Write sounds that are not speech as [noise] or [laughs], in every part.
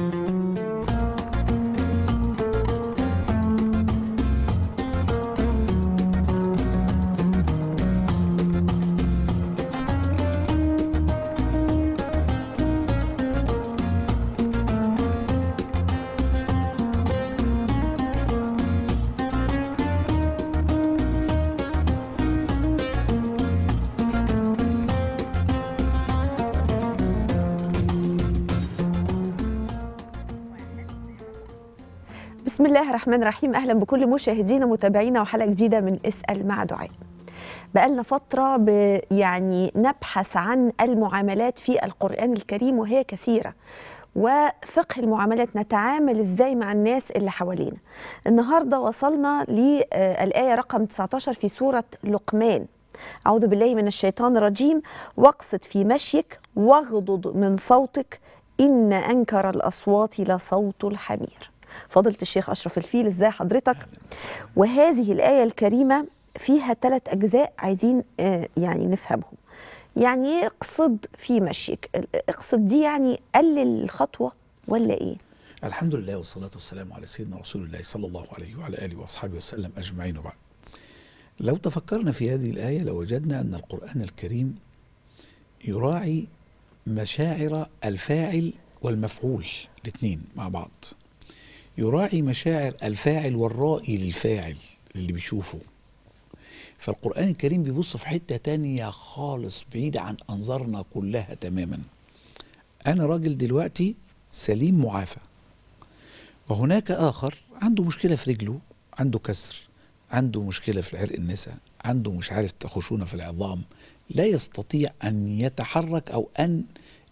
Thank you. الله الرحمن الرحيم اهلا بكل مشاهدينا متابعينا وحلقه جديده من اسال مع دعاء بقالنا فتره يعني نبحث عن المعاملات في القران الكريم وهي كثيره وفقه المعاملات نتعامل ازاي مع الناس اللي حوالينا النهارده وصلنا للايه آه، رقم 19 في سوره لقمان أعوذ بالله من الشيطان الرجيم واقصد في مشيك واغضض من صوتك إن أنكر الأصوات لصوت الحمير فضيله الشيخ اشرف الفيل ازاي حضرتك وهذه الايه الكريمه فيها ثلاث اجزاء عايزين آه، يعني نفهمهم يعني إيه اقصد في مشيك اقصد دي يعني قلل الخطوه ولا ايه الحمد لله والصلاة والسلام على سيدنا رسول الله صلى الله عليه وعلى آله وأصحابه وسلم أجمعين وبعد لو تفكرنا في هذه الآية لوجدنا أن القرآن الكريم يراعي مشاعر الفاعل والمفعول الاثنين مع بعض يراعي مشاعر الفاعل والرائي للفاعل اللي بيشوفه فالقرآن الكريم بيبص في حتة تانية خالص بعيد عن أنظارنا كلها تماما أنا راجل دلوقتي سليم معافى وهناك آخر عنده مشكلة في رجله عنده كسر عنده مشكلة في عرق النساء عنده مش عارف خشونة في العظام لا يستطيع أن يتحرك أو أن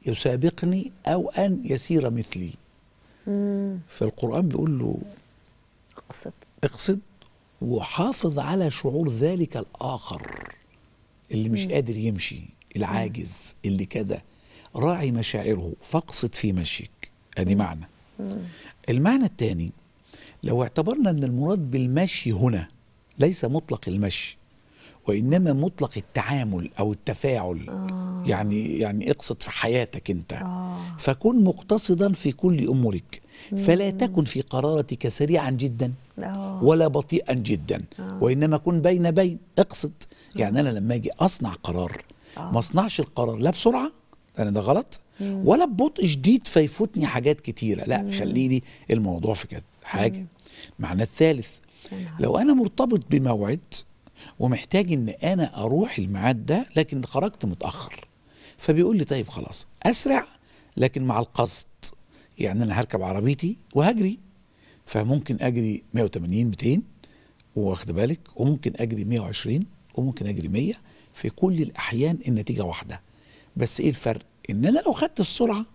يسابقني أو أن يسير مثلي فالقرآن بيقول له اقصد اقصد وحافظ على شعور ذلك الآخر اللي مش قادر يمشي العاجز اللي كده راعي مشاعره فاقصد في مشيك ادي معنى المعنى الثاني لو اعتبرنا ان المراد بالمشي هنا ليس مطلق المشي وانما مطلق التعامل او التفاعل آه. يعني يعني اقصد في حياتك انت آه. فكن مقتصدا في كل امورك فلا تكن في قرارتك سريعا جدا آه. ولا بطيئا جدا آه. وانما كن بين بين اقصد آه. يعني انا لما اجي اصنع قرار ما اصنعش القرار لا بسرعه انا يعني ده غلط ولا ببطء شديد فيفوتني حاجات كتيره لا خليني الموضوع في كده حاجه معنى الثالث لو انا مرتبط بموعد ومحتاج ان انا اروح الميعاد ده لكن خرجت متاخر فبيقول لي طيب خلاص اسرع لكن مع القصد يعني انا هركب عربيتي وهجري فممكن اجري 180 200 واخد بالك وممكن اجري 120 وممكن اجري 100 في كل الاحيان النتيجه واحده بس ايه الفرق ان انا لو خدت السرعه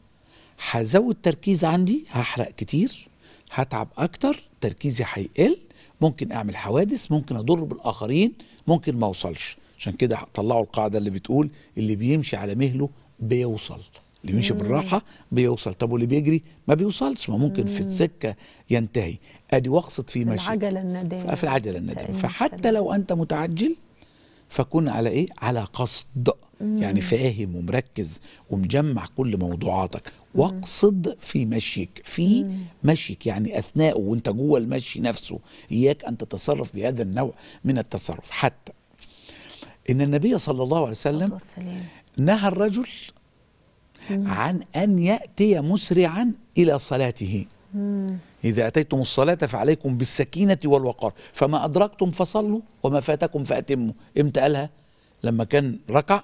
هزود تركيز عندي هحرق كتير هتعب اكتر تركيزي هيقل ممكن اعمل حوادث ممكن اضر بالاخرين ممكن ما اوصلش عشان كده طلعوا القاعده اللي بتقول اللي بيمشي على مهله بيوصل اللي بيمشي بالراحه بيوصل طب واللي بيجري ما بيوصلش ما ممكن مم. في السكه ينتهي ادي وقصد في مشي العجله الندامه في العجله الندامه فحتى لو انت متعجل فكن على ايه على قصد يعني فاهم ومركز ومجمع كل موضوعاتك واقصد في مشيك في مشيك يعني أثناء وانت جوه المشي نفسه اياك ان تتصرف بهذا النوع من التصرف حتى ان النبي صلى الله عليه وسلم نهى الرجل عن ان ياتي مسرعا الى صلاته إذا أتيتم الصلاة فعليكم بالسكينة والوقار فما أدركتم فصلوا وما فاتكم فأتموا إمتى قالها لما كان ركع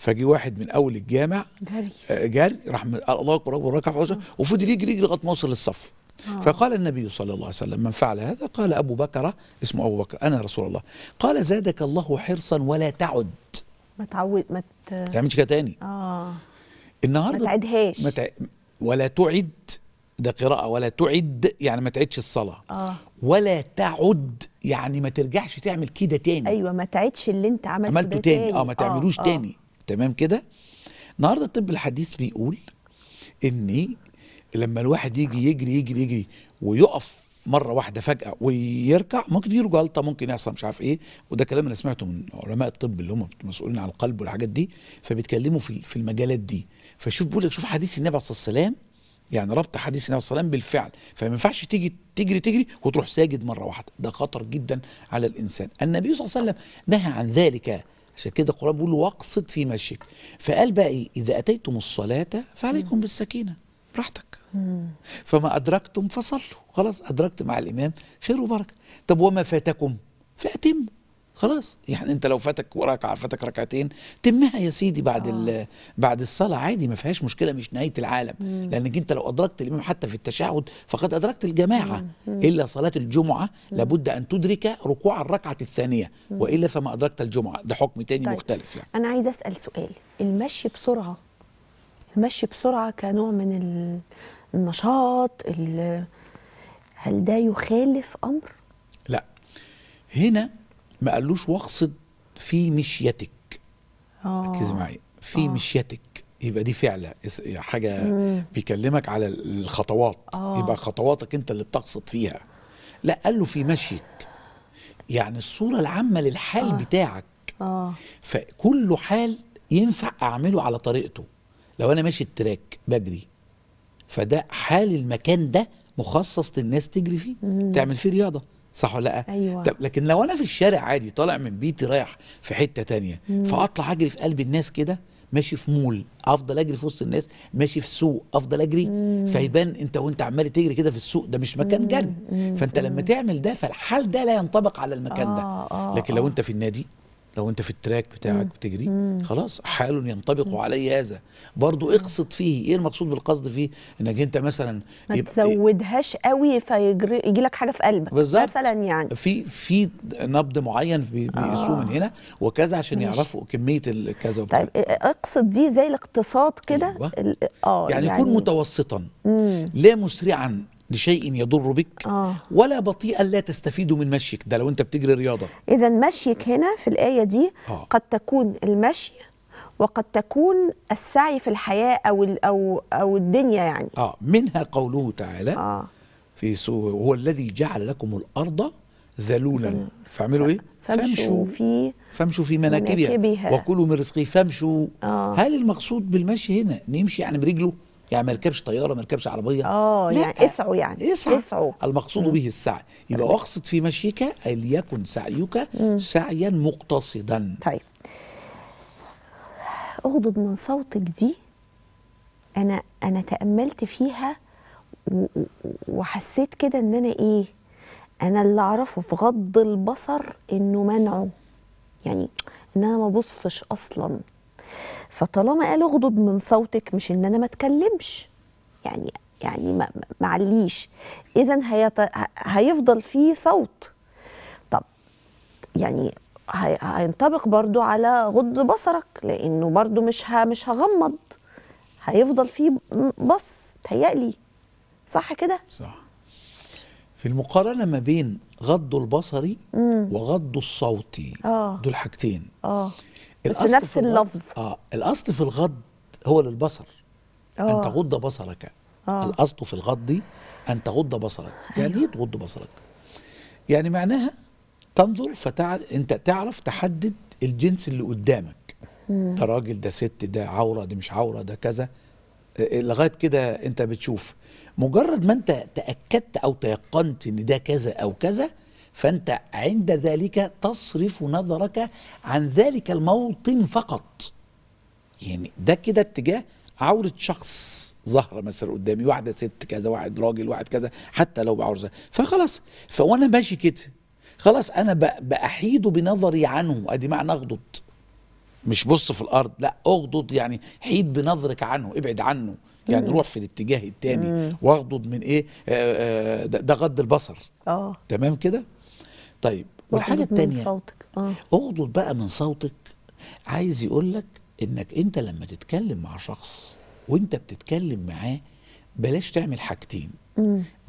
فجي واحد من اول الجامع جري آه، جري راح الله اكبر اكبر ركع في آه. وفضل يجري يجري لغايه ما وصل للصف آه. فقال النبي صلى الله عليه وسلم من فعل هذا قال ابو بكر اسمه ابو بكر انا رسول الله قال زادك الله حرصا ولا تعد ما تعود ما مت... تعملش كده تاني اه النهارده ما تعدهاش ما تع... ولا تعد ده قراءة ولا تعد يعني ما تعدش الصلاة آه. ولا تعد يعني ما ترجعش تعمل كده تاني أيوة ما تعدش اللي أنت عملت عملته تاني. تاني اه ما تعملوش آه. تاني تمام كده النهارده الطب الحديث بيقول ان لما الواحد يجي يجري يجري يجري ويقف مره واحده فجاه ويركع ممكن يجيله جلطه ممكن يحصل مش عارف ايه وده كلام انا سمعته من علماء الطب اللي هم مسؤولين على القلب والحاجات دي فبيتكلموا في في المجالات دي فشوف بيقول لك شوف حديث النبي عليه الصلاه والسلام يعني ربط حديث النبي عليه الصلاة والسلام بالفعل فما ينفعش تيجي تجري تجري وتروح ساجد مره واحده ده خطر جدا على الانسان النبي صلى الله عليه وسلم نهى عن ذلك عشان كده القرآن بيقول واقصد في مشيك فقال بقى إيه إذا أتيتم الصلاة فعليكم بالسكينة براحتك فما أدركتم فصلوا خلاص أدركت مع الإمام خير وبركة طب وما فاتكم فأتموا خلاص يعني انت لو فاتك ركعه فاتك ركعتين تمها يا سيدي بعد آه. بعد الصلاه عادي ما فيهاش مشكله مش نهايه العالم مم. لانك انت لو ادركت الامام حتى في التشهد فقد ادركت الجماعه مم. الا صلاه الجمعه مم. لابد ان تدرك ركوع الركعه الثانيه مم. والا فما ادركت الجمعه ده حكم تاني طيب. مختلف يعني انا عايز اسال سؤال المشي بسرعه المشي بسرعه كنوع من النشاط هل ده يخالف امر لا هنا ما قالوش واقصد في مشيتك آه. ركزي معايا في آه. مشيتك يبقى دي فعلة حاجة مم. بيكلمك على الخطوات أوه. يبقى خطواتك انت اللي بتقصد فيها لا قال له في مشيك يعني الصورة العامة للحال أوه. بتاعك أوه. فكل حال ينفع اعمله على طريقته لو انا ماشي التراك بجري فده حال المكان ده مخصص للناس تجري فيه مم. تعمل فيه رياضة صح ولا لا؟ أيوة. طب لكن لو انا في الشارع عادي طالع من بيتي رايح في حته تانية مم. فاطلع اجري في قلب الناس كده ماشي في مول افضل اجري في وسط الناس ماشي في سوق افضل اجري مم. فيبان انت وانت عمال تجري كده في السوق ده مش مكان جري فانت لما تعمل ده فالحال ده لا ينطبق على المكان آه ده آه، لكن لو آه. انت في النادي لو انت في التراك بتاعك بتجري خلاص حال ينطبق علي هذا برضو اقصد فيه ايه المقصود بالقصد فيه انك انت مثلا ما تزودهاش قوي فيجري يجي لك حاجه في قلبك بالزبط. مثلا يعني في في نبض معين آه. بيقيسوه من هنا وكذا عشان يعرفوا كميه الكذا طيب اقصد دي زي الاقتصاد كده أيوة. اه يعني, يعني يكون متوسطا مم. لا مسرعا لشيء يضر بك آه. ولا بطيئا لا تستفيد من مشيك ده لو انت بتجري رياضه اذا مشيك هنا في الايه دي آه. قد تكون المشي وقد تكون السعي في الحياه او او او الدنيا يعني اه منها قوله تعالى آه. في سو هو الذي جعل لكم الارض ذلولا فاعملوا ايه فامشوا في فامشوا في مناكبها, مناكبها وكلوا من رزقه فامشوا آه. هل المقصود بالمشي هنا نمشي يعني برجله يعني ما يركبش طياره ما يركبش عربيه اه يعني اسعوا يعني اسعوا اسعوا المقصود مم. به السعي يبقى طيب. واقصد في مشيك ليكن سعيك مم. سعيا مقتصدا طيب اغضض من صوتك دي انا انا تاملت فيها وحسيت كده ان انا ايه انا اللي اعرفه في غض البصر انه منعه يعني ان انا ما ابصش اصلا فطالما قال اغضض من صوتك مش ان انا ما اتكلمش يعني يعني معليش اذا هيط... هيفضل فيه صوت طب يعني هي... هينطبق برضو على غض بصرك لانه برضو مش ه... مش هغمض هيفضل فيه بص تهيألي صح كده صح في المقارنه ما بين غض البصري وغض الصوتي آه. دول حاجتين اه بس نفس اللفظ اه الاصل في الغض هو للبصر أوه. ان آه. تغض بصرك أوه. الاصل في الغض ان تغض بصرك يعني ايه تغض بصرك يعني معناها تنظر فتع... انت تعرف تحدد الجنس اللي قدامك مم. ده راجل ده ست ده عوره ده مش عوره ده كذا آه، آه، لغايه كده انت بتشوف مجرد ما انت تاكدت او تيقنت ان ده كذا او كذا فأنت عند ذلك تصرف نظرك عن ذلك الموطن فقط يعني ده كده اتجاه عورة شخص ظهر مثلا قدامي واحدة ست كذا واحد راجل واحد كذا حتى لو بعورة فخلاص فوانا ماشي كده خلاص انا باحيد بنظري عنه ادي معنى اغضض مش بص في الارض لا اغضض يعني حيد بنظرك عنه ابعد عنه يعني روح في الاتجاه التاني واغضض من ايه ده غض البصر اه تمام كده طيب والحاجه الثانيه آه. اغضض بقى من صوتك عايز يقول لك انك انت لما تتكلم مع شخص وانت بتتكلم معاه بلاش تعمل حاجتين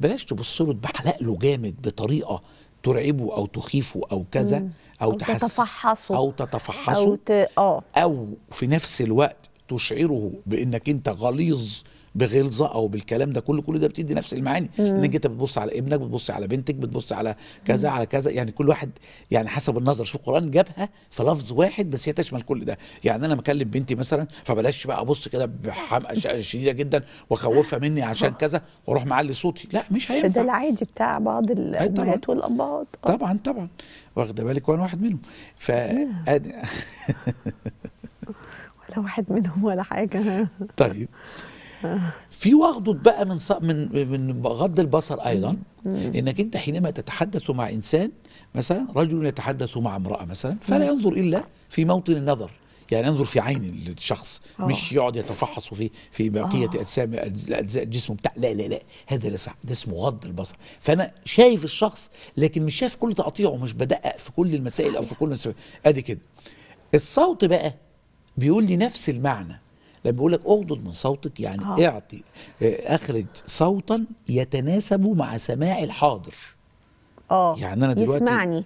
بلاش تبص له تبحلق له جامد بطريقه ترعبه او تخيفه او كذا مم. او, أو تحس تتفحصه او تتفحصه او ت... أو. آه. او في نفس الوقت تشعره بانك انت غليظ بغلظه او بالكلام ده كله كل ده بتدي نفس المعاني انك انت بتبص على ابنك بتبص على بنتك بتبص على كذا على كذا يعني كل واحد يعني حسب النظر شوف القران جابها في لفظ واحد بس هي تشمل كل ده يعني انا مكلم بنتي مثلا فبلاش بقى ابص كده بحمقى شديده جدا واخوفها مني عشان كذا واروح معلي صوتي لا مش هينفع ده العادي بتاع بعض الامهات والابهات آه. طبعا طبعا واخده بالك وانا واحد منهم ف [laughs] ولا واحد منهم ولا حاجه [laughs] طيب في وغدة بقى من من من غض البصر ايضا انك انت حينما تتحدث مع انسان مثلا رجل يتحدث مع امراه مثلا فلا ينظر الا في موطن النظر يعني ينظر في عين الشخص أوه. مش يقعد يتفحص في في بقيه أوه. اجسام اجزاء الجسم بتاع لا لا لا هذا لا صح ده اسمه غض البصر فانا شايف الشخص لكن مش شايف كل تقطيعه مش بدقق في كل المسائل او في كل ادي كده الصوت بقى بيقول لي نفس المعنى لما بيقول لك اغضض من صوتك يعني آه. اعطي آه، اخرج صوتا يتناسب مع سماع الحاضر اه يعني انا دلوقتي يسمعني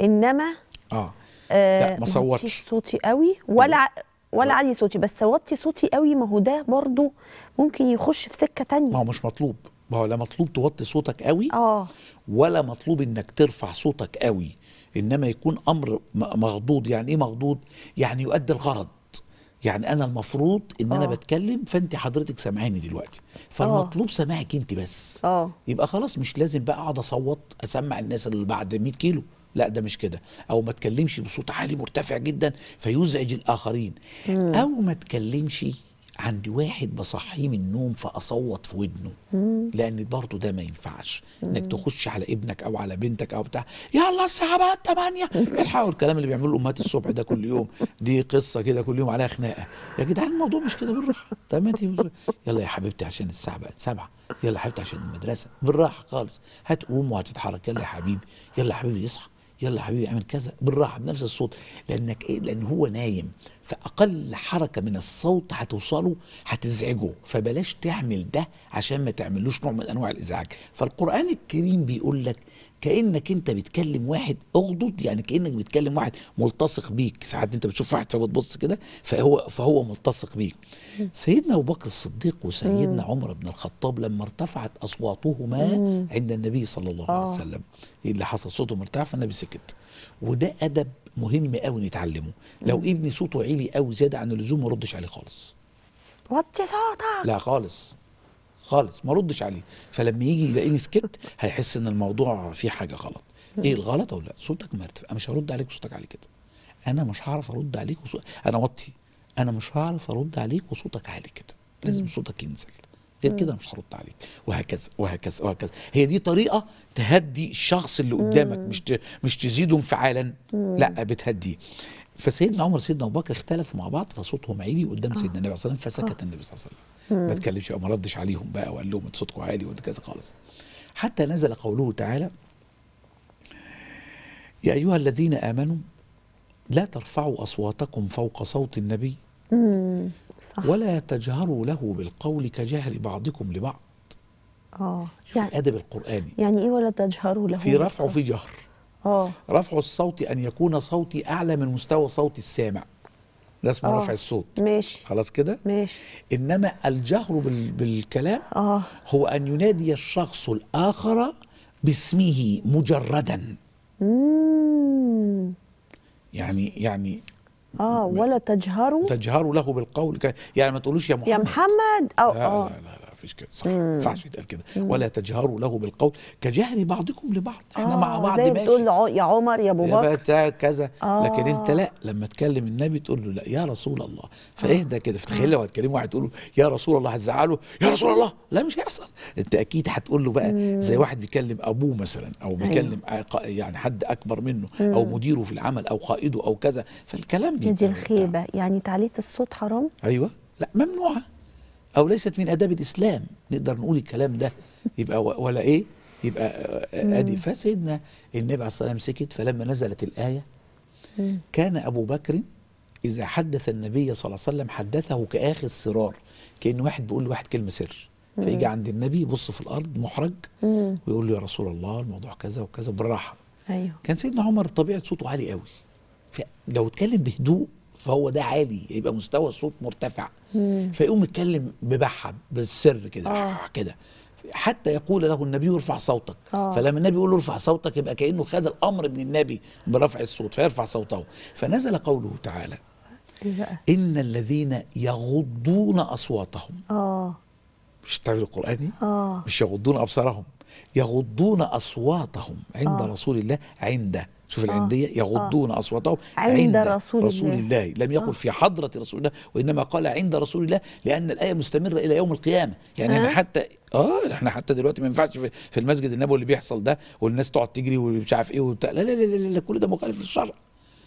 انما اه, آه، لا ما صوتش صوتي قوي ولا ولا علي صوتي بس وطي صوتي قوي ما هو ده برضه ممكن يخش في سكه تانية ما هو مش مطلوب ما هو لا مطلوب توطي صوتك قوي اه ولا مطلوب انك ترفع صوتك قوي انما يكون امر مغضوض يعني ايه مغضوض يعني يؤدي الغرض يعني انا المفروض ان انا أوه. بتكلم فانت حضرتك سامعاني دلوقتي فالمطلوب آه. سماعك انت بس أوه. يبقى خلاص مش لازم بقى اقعد اصوت اسمع الناس اللي بعد 100 كيلو لا ده مش كده او ما تكلمش بصوت عالي مرتفع جدا فيزعج الاخرين مم. او ما تكلمش عندي واحد بصحيه من النوم فاصوت في ودنه لان برضه ده ما ينفعش انك تخش على ابنك او على بنتك او بتاع يلا الساعه بقى 8 [laughs] الحقوا الكلام اللي بيعملوه الامهات الصبح ده كل يوم دي قصه كده كل يوم عليها خناقه يا جدعان الموضوع مش كده بالراحه تمام [laughs] يلا يا حبيبتي عشان الساعه بقت 7 يلا يا حبيبتي عشان المدرسه بالراحه خالص هتقوم وهتتحرك يلا يا حبيبي يلا يا حبيبي اصحى يلا يا حبيبي اعمل كذا بالراحه بنفس الصوت لانك ايه لان هو نايم فأقل حركة من الصوت هتوصله هتزعجه فبلاش تعمل ده عشان ما تعملوش نوع من أنواع الإزعاج فالقرآن الكريم بيقول لك كانك انت بتكلم واحد اغضض يعني كانك بتكلم واحد ملتصق بيك ساعات انت بتشوف واحد فبتبص كده فهو فهو ملتصق بيك سيدنا ابو بكر الصديق وسيدنا عمر بن الخطاب لما ارتفعت اصواتهما عند النبي صلى الله عليه آه. وسلم إيه اللي حصل صوته مرتفع فالنبي سكت وده ادب مهم قوي نتعلمه لو ابني صوته عالي قوي زياده عن اللزوم ما ردش عليه خالص وطي صوتك لا خالص خالص ما ردش عليه فلما يجي يلاقيني سكت هيحس ان الموضوع فيه حاجه غلط ايه الغلط او لا صوتك مرتفع مش هرد عليك صوتك عالي كده انا مش هعرف ارد عليك وصوت... انا وطي انا مش هعرف ارد عليك وصوتك عالي كده لازم صوتك ينزل غير كده مش هرد عليك وهكذا وهكذا وهكذا هي دي طريقه تهدي الشخص اللي قدامك مش مش تزيده انفعالا لا بتهديه فسيدنا عمر سيدنا ابو بكر اختلفوا مع بعض فصوتهم عالي قدام آه. سيدنا النبي صلى الله عليه وسلم فسكت آه. النبي صلى الله عليه وسلم ما اتكلمش ما ردش عليهم بقى وقال لهم صوتكم عالي وكذا خالص حتى نزل قوله تعالى يا ايها الذين امنوا لا ترفعوا اصواتكم فوق صوت النبي صح. ولا تجهروا له بالقول كجهل بعضكم لبعض اه يعني الادب القراني يعني ايه ولا تجهروا له في رفع وفي جهر اه رفع الصوت ان يكون صوتي اعلى من مستوى صوت السامع ده اسمه آه. رفع الصوت ماشي خلاص كده ماشي انما الجهر بال... بالكلام اه هو ان ينادي الشخص الاخر باسمه مجردا مم. يعني يعني اه ولا تجهروا تجهروا له بالقول يعني ما تقولوش يا محمد يا محمد اه اه فيش كده صح ما ينفعش يتقال كده ولا تجهروا له بالقول كجهر بعضكم لبعض احنا آه مع بعض زي ماشي بتقول يا عمر يا ابو بكر يا كذا آه لكن انت لا لما تكلم النبي تقول له لا يا رسول الله آه. فاهدى آه كده فتخيل آه. لو هتكلم واحد تقول له يا رسول الله هتزعله يا رسول الله لا مش هيحصل انت اكيد هتقول له بقى زي واحد بيكلم ابوه مثلا او أيوه. بيكلم يعني حد اكبر منه او مديره في العمل او قائده او كذا فالكلام دي دي الخيبه يعني تعليه الصوت حرام ايوه لا ممنوعه او ليست من اداب الاسلام نقدر نقول الكلام ده يبقى ولا ايه يبقى آه، آه، ادي فسيدنا النبي عليه الصلاه والسلام سكت فلما نزلت الايه كان ابو بكر اذا حدث النبي صلى الله عليه وسلم حدثه كاخذ سرار كان واحد بيقول لواحد كلمه سر فيجي عند النبي يبص في الارض محرج ويقول له يا رسول الله الموضوع كذا وكذا بالراحه ايوه كان سيدنا عمر طبيعه صوته عالي قوي فلو اتكلم بهدوء فهو ده عالي يبقى مستوى الصوت مرتفع فيقوم يتكلم ببحة بالسر كده آه. آه. كده حتى يقول له النبي ارفع صوتك آه. فلما النبي يقول له ارفع صوتك يبقى كانه خد الامر من النبي برفع الصوت فيرفع صوته فنزل قوله تعالى إيه ان الذين يغضون اصواتهم اه مش تعرف القران آه. مش يغضون ابصارهم يغضون اصواتهم عند آه. رسول الله عند شوف آه. العندية آه. يغضون آه. أصواتهم عند, عند رسول, رسول الله. الله لم يقل آه. في حضرة رسول الله وإنما قال عند رسول الله لأن الآية مستمرة إلى يوم القيامة يعني آه. حتى اه احنا حتى دلوقتي ما ينفعش في المسجد النبوي اللي بيحصل ده والناس تقعد تجري ومش عارف ايه وبتاع لا لا لا, لا, لا كل ده مخالف للشرع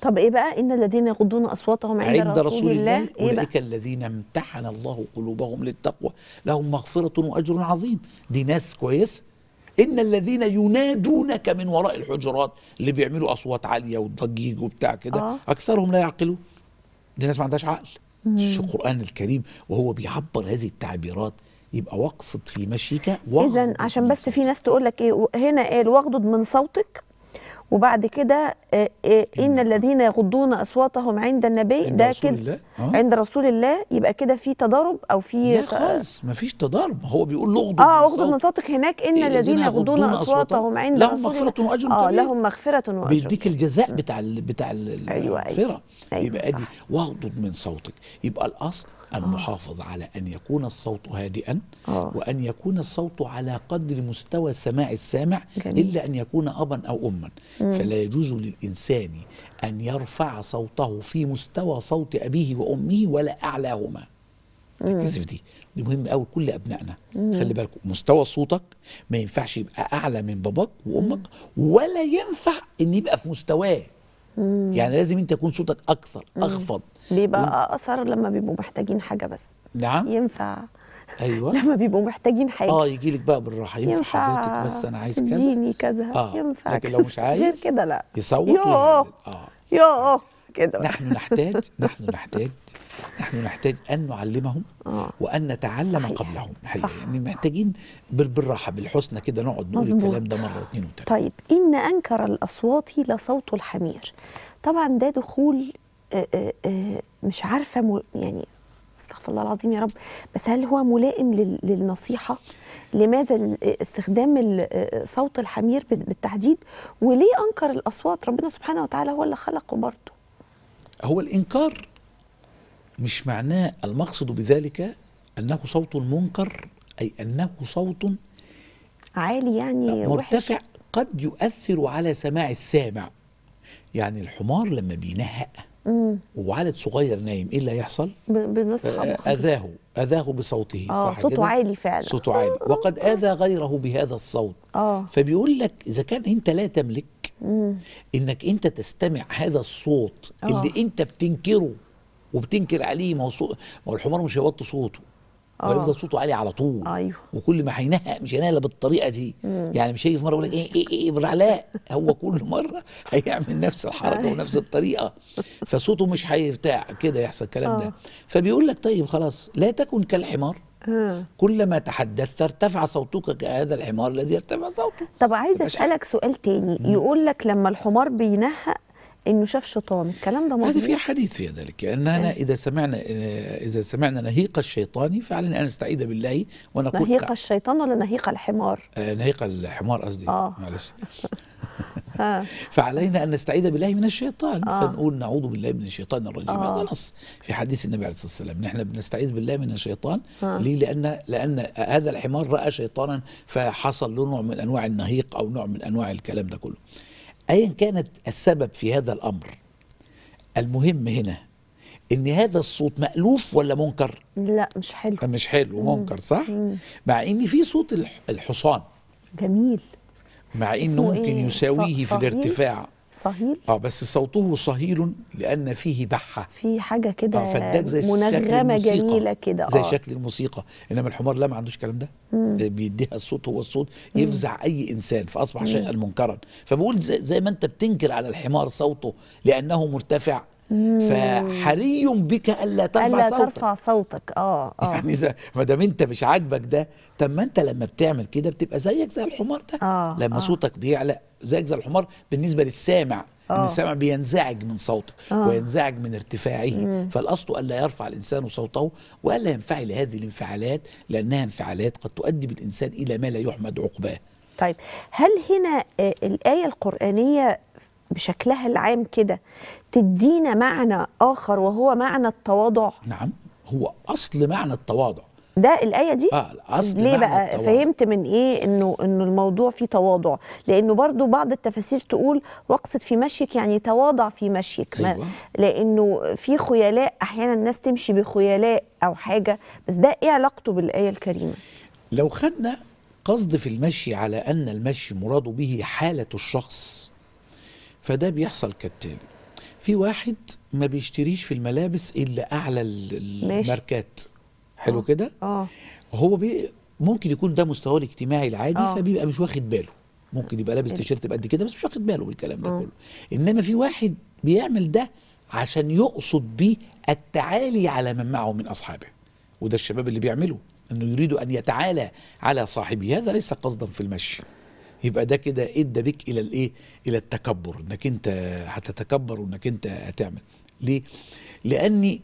طب ايه بقى ان الذين يغضون اصواتهم عند, عند رسول, رسول الله, الله إيه اولئك الذين امتحن الله قلوبهم للتقوى لهم مغفره واجر عظيم دي ناس كويسه ان الذين ينادونك من وراء الحجرات اللي بيعملوا اصوات عاليه وضجيج وبتاع كده آه. اكثرهم لا يعقلون دي ناس ما عندهاش عقل شو القران الكريم وهو بيعبر هذه التعبيرات يبقى واقصد في مشيك اذا عشان بس في ناس تقول لك ايه هنا قال واغضض من صوتك وبعد كده آه، آه، ان الذين يغضون اصواتهم عند النبي عند ده رسول كده الله. آه. عند رسول الله يبقى كده في تضارب او في لا خالص مفيش تضارب هو بيقول اغضب اه اغضب من صوتك هناك ان إيه، الذين يغضون اصواتهم عند لهم مغفرة واجر اه لهم مغفرة واجر بيديك الجزاء بتاع الـ بتاع أيوة، أيوة. المغفرة أيوة أيوة. يبقى ادي واغضب من صوتك يبقى الاصل أن آه. نحافظ على أن يكون الصوت هادئا أوه. وأن يكون الصوت على قدر مستوى سماع السامع جميل. إلا أن يكون أبا أو أما مم. فلا يجوز للإنسان أن يرفع صوته في مستوى صوت أبيه وأمه ولا أعلاهما ركز في دي دي مهم قوي كل ابنائنا خلي بالكم مستوى صوتك ما ينفعش يبقى اعلى من باباك وامك ولا ينفع ان يبقى في مستواه يعني لازم انت يكون صوتك اكثر اخفض بيبقى اقصر لما بيبقوا محتاجين حاجه بس نعم ينفع ايوه [laughs] لما بيبقوا محتاجين حاجه اه يجي لك بقى بالراحه ينفع, ينفع حضرتك بس انا عايز كذا اديني كذا آه. ينفع لكن لو مش عايز غير كده لا يصوت يو اه اه كده نحن نحتاج نحن نحتاج نحن نحتاج ان نعلمهم آه. وان نتعلم صحيح. قبلهم حقيقه يعني محتاجين بالراحه بالحسنى كده نقعد نقول مزبوط. الكلام ده مره واثنين وثلاثه طيب ان انكر الاصوات لصوت الحمير طبعا ده دخول آه، آه، آه، مش عارفه يعني استغفر الله العظيم يا رب بس هل هو ملائم للنصيحه لماذا استخدام صوت الحمير بالتحديد وليه انكر الاصوات ربنا سبحانه وتعالى هو اللي خلقه برضه هو الانكار مش معناه المقصد بذلك انه صوت منكر اي انه صوت عالي يعني مرتفع وحش. قد يؤثر على سماع السامع يعني الحمار لما بينهق مم. صغير نايم ايه اللي هيحصل؟ بنصحى آه، اذاه اذاه بصوته آه صوته عالي فعلا صوته عالي [laughs] وقد اذى غيره بهذا الصوت آه. فبيقول لك اذا كان انت لا تملك مم. انك انت تستمع هذا الصوت آه. اللي انت بتنكره وبتنكر عليه ما هو الحمار مش هيوطي صوته ويفضل آه. صوته عالي على طول ايوه وكل ما هينهق مش هينهق بالطريقه دي مم. يعني مش هيجي مره يقول لك ايه ايه ايه, إيه، بالعلاء هو كل مره هيعمل نفس الحركه أيوه. ونفس الطريقه فصوته مش هيرتاع كده يحصل الكلام ده آه. فبيقول لك طيب خلاص لا تكن كالحمار آه. كلما تحدثت ارتفع صوتك كهذا الحمار الذي يرتفع صوته طب عايز اسالك سؤال تاني يقول لك لما الحمار بينهق انه شاف شيطان الكلام ده هذا في حديث في ذلك اننا إيه. اذا سمعنا اذا سمعنا نهيق الشيطان فعلينا ان نستعيذ بالله ونقول نهيق الشيطان ولا نهيق الحمار آه نهيق الحمار قصدي اه معلش [laughs] آه. فعلينا ان نستعيذ بالله من الشيطان آه. فنقول نعوذ بالله من الشيطان الرجيم آه. هذا نص في حديث النبي عليه الصلاه والسلام نحن بنستعيذ بالله من الشيطان آه. ليه لان لان هذا الحمار راى شيطانا فحصل له نوع من انواع النهيق او نوع من انواع الكلام ده كله ايا كانت السبب في هذا الامر المهم هنا ان هذا الصوت مألوف ولا منكر لا مش حلو مش حلو منكر صح مع ان في صوت الحصان جميل مع انه ممكن إيه؟ يساويه في إيه؟ الارتفاع صهيل اه بس صوته صهيل لان فيه بحه في حاجه كده آه زي منغمه جميله كده آه. زي شكل الموسيقى انما الحمار لا ما عندوش الكلام ده مم. آه، بيديها الصوت هو الصوت يفزع مم. اي انسان فاصبح شيئا منكرا فبقول زي, زي ما انت بتنكر على الحمار صوته لانه مرتفع فحري بك الا ترفع ألا صوتك الا ترفع صوتك اه اه [laughs] يعني اذا ما دام انت مش عاجبك ده طب ما انت لما بتعمل كده بتبقى زيك زي الحمار ده آه لما آه. صوتك بيعلى زيك زي الحمار بالنسبه للسامع آه ان السامع بينزعج من صوته آه وينزعج من ارتفاعه فالاصل الا يرفع الانسان صوته والا ينفعل هذه الانفعالات لانها انفعالات قد تؤدي بالانسان الى ما لا يحمد عقباه. طيب هل هنا آه، الايه القرانيه بشكلها العام كده تدينا معنى آخر وهو معنى التواضع نعم هو أصل معنى التواضع ده الآية دي آه أصل ليه بقى التواضع. فهمت من إيه إنه إنه الموضوع فيه تواضع لأنه برضو بعض التفاسير تقول واقصد في مشيك يعني تواضع في مشيك أيوة. لأنه في خيلاء أحيانا الناس تمشي بخيلاء أو حاجة بس ده إيه علاقته بالآية الكريمة لو خدنا قصد في المشي على أن المشي مراد به حالة الشخص فده بيحصل كالتالي في واحد ما بيشتريش في الملابس الا اعلى الماركات حلو آه. كده اه هو بي ممكن يكون ده مستواه الاجتماعي العادي أوه. فبيبقى مش واخد باله ممكن يبقى لابس تيشيرت بقد كده بس مش واخد باله بالكلام ده أوه. كله انما في واحد بيعمل ده عشان يقصد بيه التعالي على من معه من اصحابه وده الشباب اللي بيعمله انه يريد ان يتعالى على صاحبه هذا ليس قصدا في المشي يبقى ده كده ادى بك الى الايه الى التكبر انك انت هتتكبر وانك انت هتعمل ليه لان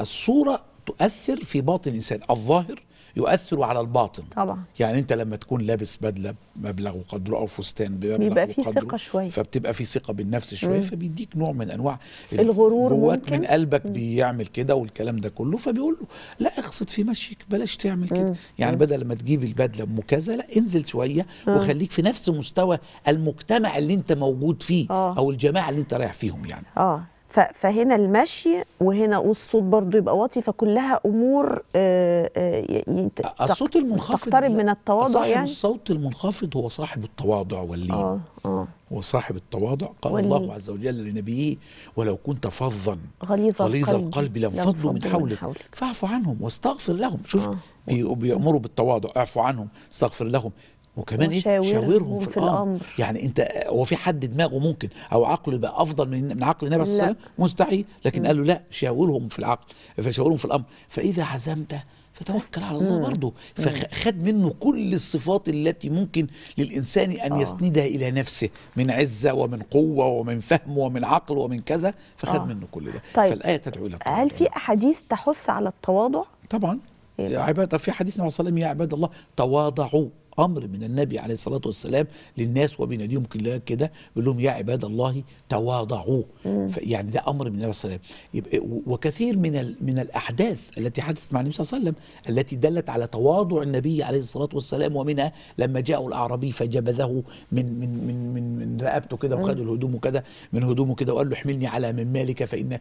الصوره تؤثر في باطن الانسان الظاهر يؤثروا على الباطن طبعا يعني انت لما تكون لابس بدله مبلغ وقدره او فستان بمبلغ بيبقى في ثقه شويه فبتبقى في ثقه بالنفس شويه فبيديك نوع من انواع الغرور جواك من قلبك مم. بيعمل كده والكلام ده كله فبيقول له لا اقصد في مشيك بلاش تعمل كده يعني بدل ما تجيب البدله ام كذا لا انزل شويه وخليك في نفس مستوى المجتمع اللي انت موجود فيه آه. او الجماعه اللي انت رايح فيهم يعني اه فهنا المشي وهنا والصوت برضو يبقى واطي فكلها امور آه، آه، الصوت المنخفض تقترب من التواضع يعني الصوت المنخفض هو صاحب التواضع واللين آه آه هو صاحب التواضع قال الله عز وجل لنبيه ولو كنت فظا غليظ, غليظ القلب لانفضوا من حولك, حولك فاعف عنهم واستغفر لهم شوف آه. بيأمروا بالتواضع اعفو عنهم استغفر لهم وكمان ايه شاورهم في, في الامر. يعني انت هو في حد دماغه ممكن او عقله يبقى افضل من من عقل النبي صلى الله عليه وسلم مستحيل لكن قال له لا شاورهم في العقل فشاورهم في الامر فاذا عزمت فتوكل على الله برضه فخد منه كل الصفات التي ممكن للانسان ان آه. يسندها الى نفسه من عزه ومن قوه ومن فهم ومن عقل ومن كذا فخد آه. منه كل ده طيب. فالايه تدعو الى هل في احاديث تحث على التواضع؟ طبعا إيه؟ يا عباد في حديث النبي صلى الله عليه وسلم يا عباد الله تواضعوا امر من النبي عليه الصلاه والسلام للناس وبيناديهم كده بيقول لهم يا عباد الله تواضعوا يعني ده امر من النبي صلى الله عليه وسلم وكثير من من الاحداث التي حدثت مع النبي صلى الله عليه وسلم التي دلت على تواضع النبي عليه الصلاه والسلام ومنها لما جاء الاعرابي فجبذه من من من من, من رقبته كده وخد الهدوم وكده من هدومه كده وقال له احملني على من مالك فان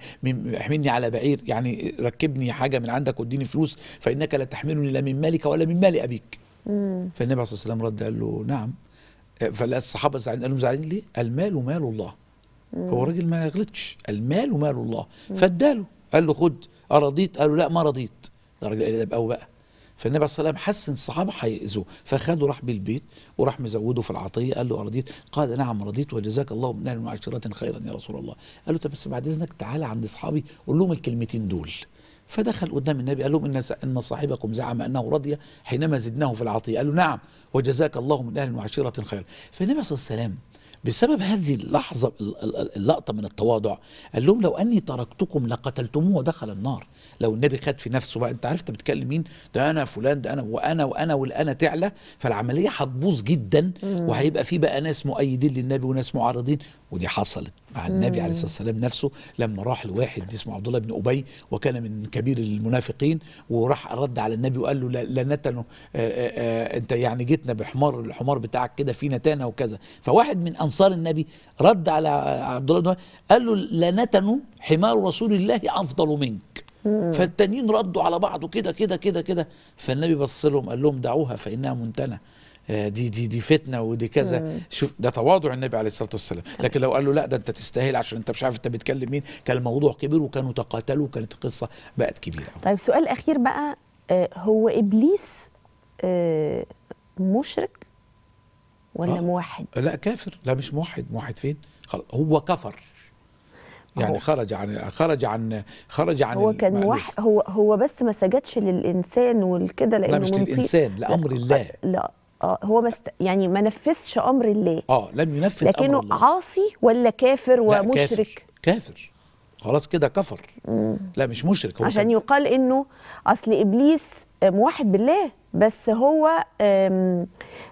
احملني على بعير يعني ركبني حاجه من عندك واديني فلوس فانك لا تحملني لا من مالك ولا من مال ابيك فالنبي عليه الصلاه والسلام رد قال له نعم فالصحابه زعلانين قالوا زعلانين ليه؟ المال مال الله مم. هو الراجل ما يغلطش المال مال الله فاداله قال له خد ارضيت قال له لا ما رضيت ده راجل قال ده إيه؟ بقى فالنبي عليه الصلاه والسلام حس ان الصحابه هيأذوه فخده راح بالبيت وراح مزوده في العطيه قال له ارضيت قال نعم رضيت وجزاك الله من اهل معاشره خيرا يا رسول الله قال له طب بس بعد اذنك تعالى عند اصحابي قول لهم الكلمتين دول فدخل قدام النبي قال لهم إن إن صاحبكم زعم أنه رضي حينما زدناه في العطية قالوا نعم وجزاك الله من أهل وعشيرة خير فالنبي صلى الله عليه وسلم بسبب هذه اللحظة اللقطة من التواضع قال لهم لو أني تركتكم لقتلتموه ودخل النار لو النبي خد في نفسه بقى أنت عرفت أنت بتكلم مين ده أنا فلان ده أنا وأنا وأنا والأنا تعلى فالعملية هتبوظ جدا وهيبقى في بقى ناس مؤيدين للنبي وناس معارضين ودي حصلت مع النبي عليه الصلاه والسلام نفسه لما راح لواحد اسمه عبد الله بن ابي وكان من كبير المنافقين وراح رد على النبي وقال له لا نتنه آه، آه، آه، انت يعني جيتنا بحمار الحمار بتاعك كده فيه نتانه وكذا فواحد من انصار النبي رد على عبد الله بن قال له لا نتنه حمار رسول الله افضل منك فالتانيين ردوا على بعض كده كده كده كده فالنبي بص لهم قال لهم دعوها فانها منتنه آه، دي دي دي فتنه ودي كذا شوف ده تواضع النبي عليه الصلاه والسلام لكن لو قال له لا ده انت تستاهل عشان انت مش عارف انت بتكلم مين كان الموضوع كبير وكانوا تقاتلوا وكانت القصه بقت كبيره طيب سؤال اخير بقى آه، هو ابليس آه، مشرك ولا آه. موحد لا كافر لا مش موحد موحد فين خلاص هو كفر يعني هو. خرج عن خرج عن خرج عن هو كان وح... هو هو بس ما سجدش للانسان والكده لانه لا مش للانسان لامر لا الله لا اه هو مست... يعني ما نفذش امر الله اه لم ينفذ لكنه أمر الله. عاصي ولا كافر ومشرك لا كافر, كافر. خلاص كده كفر مم. لا مش مشرك هو عشان كان... يقال انه اصل ابليس موحد بالله بس هو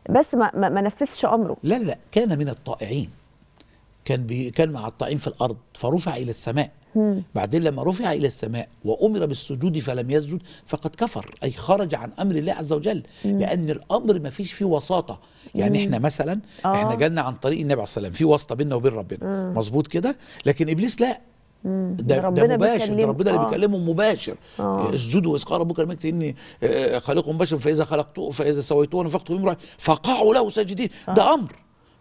بس ما, ما نفذش امره لا لا كان من الطائعين كان بي كان مع الطائعين في الارض فرفع الى السماء بعدين لما رفع الى السماء وامر بالسجود فلم يسجد فقد كفر اي خرج عن امر الله عز وجل لان الامر ما فيش فيه وساطه يعني احنا مثلا احنا آه. جالنا عن طريق النبي عليه الصلاه والسلام في واسطه بيننا وبين ربنا مظبوط كده لكن ابليس لا ده, ربنا ده مباشر ده ربنا اللي آه. بيكلمه مباشر آه. اسجدوا واسقى ربك الملك اني آه، خالق مباشر فاذا خلقته فاذا سويته نفخت فيهم فقعوا له ساجدين آه. ده امر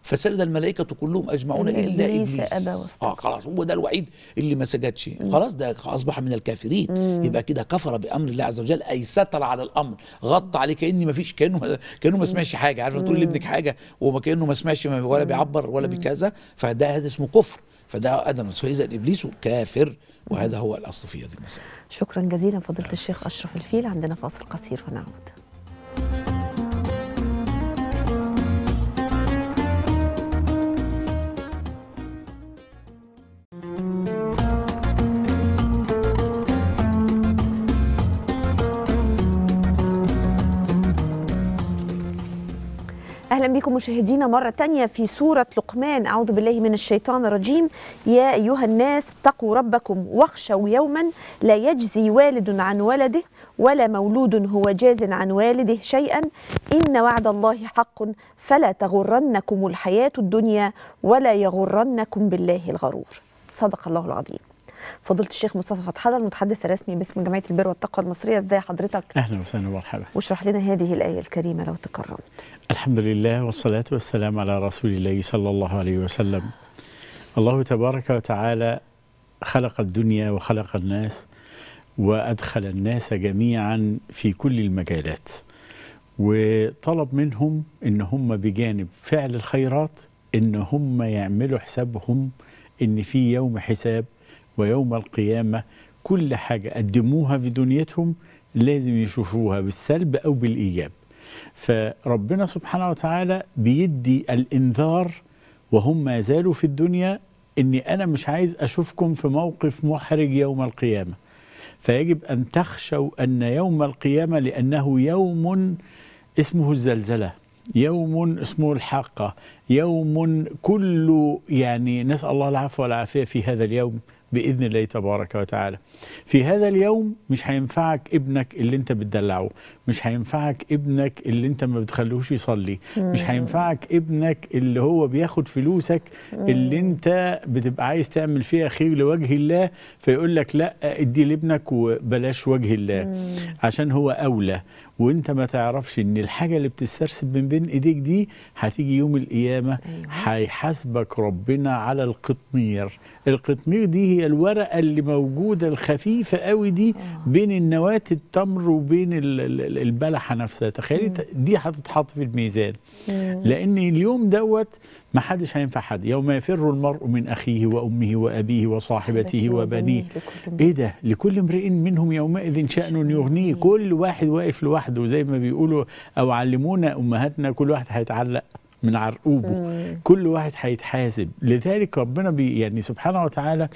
فسجد الملائكه كلهم اجمعون الا ابليس أبا اه خلاص هو ده الوحيد اللي ما سجدش خلاص ده اصبح من الكافرين مم. يبقى كده كفر بامر الله عز وجل اي ستر على الامر غطى عليه كاني ما فيش كانه كانه ما سمعش حاجه عارف تقول لابنك حاجه وما كانه ما سمعش ولا بيعبر ولا بكذا فده هذا اسمه كفر فده ادم فاذا ابليس كافر وهذا هو الاصل في هذه المساله شكرا جزيلا فضيله نعم. الشيخ اشرف الفيل عندنا فاصل قصير ونعود مشاهدينا مرة تانية في سورة لقمان أعوذ بالله من الشيطان الرجيم يا أيها الناس اتقوا ربكم واخشوا يوما لا يجزي والد عن ولده ولا مولود هو جاز عن والده شيئا إن وعد الله حق فلا تغرنكم الحياة الدنيا ولا يغرنكم بالله الغرور صدق الله العظيم فضيله الشيخ مصطفى فتح الله المتحدث الرسمي باسم جمعيه البر والتقوى المصريه ازي حضرتك اهلا وسهلا ومرحبا واشرح لنا هذه الايه الكريمه لو تكرمت الحمد لله والصلاه والسلام على رسول الله صلى الله عليه وسلم الله تبارك وتعالى خلق الدنيا وخلق الناس وادخل الناس جميعا في كل المجالات وطلب منهم ان هم بجانب فعل الخيرات ان هم يعملوا حسابهم ان في يوم حساب ويوم القيامة كل حاجة قدموها في دنيتهم لازم يشوفوها بالسلب أو بالإيجاب فربنا سبحانه وتعالى بيدي الإنذار وهم ما زالوا في الدنيا أني أنا مش عايز أشوفكم في موقف محرج يوم القيامة فيجب أن تخشوا أن يوم القيامة لأنه يوم اسمه الزلزلة يوم اسمه الحاقة يوم كله يعني نسأل الله العفو والعافية في هذا اليوم باذن الله تبارك وتعالى. في هذا اليوم مش هينفعك ابنك اللي انت بتدلعه، مش هينفعك ابنك اللي انت ما بتخليهوش يصلي، مش هينفعك ابنك اللي هو بياخد فلوسك اللي انت بتبقى عايز تعمل فيها خير لوجه الله فيقول لك لا ادي لابنك وبلاش وجه الله عشان هو اولى وانت ما تعرفش ان الحاجه اللي بتسترسب من بين ايديك دي هتيجي يوم القيامه أيوة. هيحاسبك أيوة. ربنا على القطمير القطمير دي هي الورقه اللي موجوده الخفيفه قوي دي أوه. بين النواه التمر وبين البلحه نفسها تخيلي دي هتتحط في الميزان لان اليوم دوت ما حدش هينفع حد يوم يفر المرء من أخيه وأمه وأبيه وصاحبته وبنيه إيه ده لكل امرئ منهم يومئذ شأن يغنيه كل واحد واقف لوحده زي ما بيقولوا أو علمونا أمهاتنا كل واحد هيتعلق من عرقوبه مم. كل واحد هيتحاسب لذلك ربنا بي يعني سبحانه وتعالى